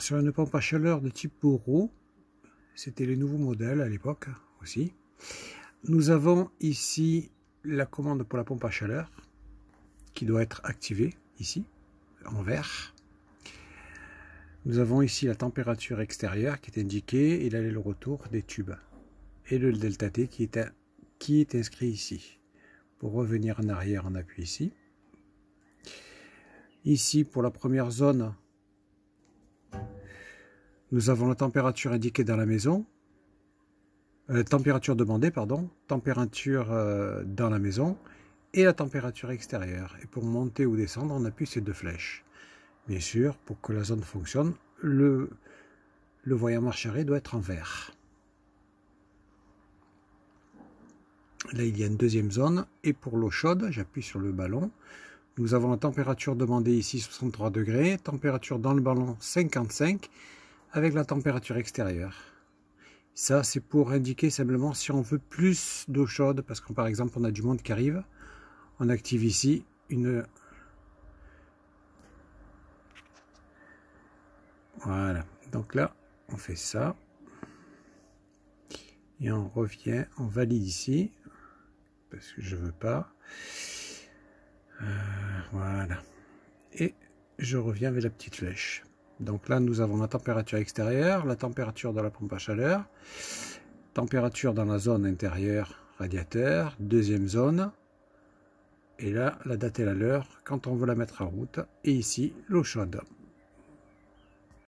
sur une pompe à chaleur de type Boreau, c'était les nouveaux modèles à l'époque aussi, nous avons ici la commande pour la pompe à chaleur qui doit être activée ici, en vert. Nous avons ici la température extérieure qui est indiquée et l'aller-retour des tubes. Et le delta T qui est, qui est inscrit ici. Pour revenir en arrière, on appuie ici. Ici, pour la première zone, nous avons la température indiquée dans la maison, euh, température demandée, pardon, température euh, dans la maison et la température extérieure. Et pour monter ou descendre, on appuie ces deux flèches. Bien sûr, pour que la zone fonctionne, le, le voyant marche arrêt doit être en vert. Là, il y a une deuxième zone. Et pour l'eau chaude, j'appuie sur le ballon. Nous avons la température demandée ici, 63 degrés. Température dans le ballon, 55 avec la température extérieure. Ça, c'est pour indiquer simplement si on veut plus d'eau chaude, parce que par exemple, on a du monde qui arrive. On active ici une... Voilà. Donc là, on fait ça. Et on revient, on valide ici, parce que je veux pas. Euh, voilà. Et je reviens avec la petite flèche. Donc là, nous avons la température extérieure, la température de la pompe à chaleur, température dans la zone intérieure radiateur, deuxième zone, et là, la date et la l'heure quand on veut la mettre en route, et ici, l'eau chaude.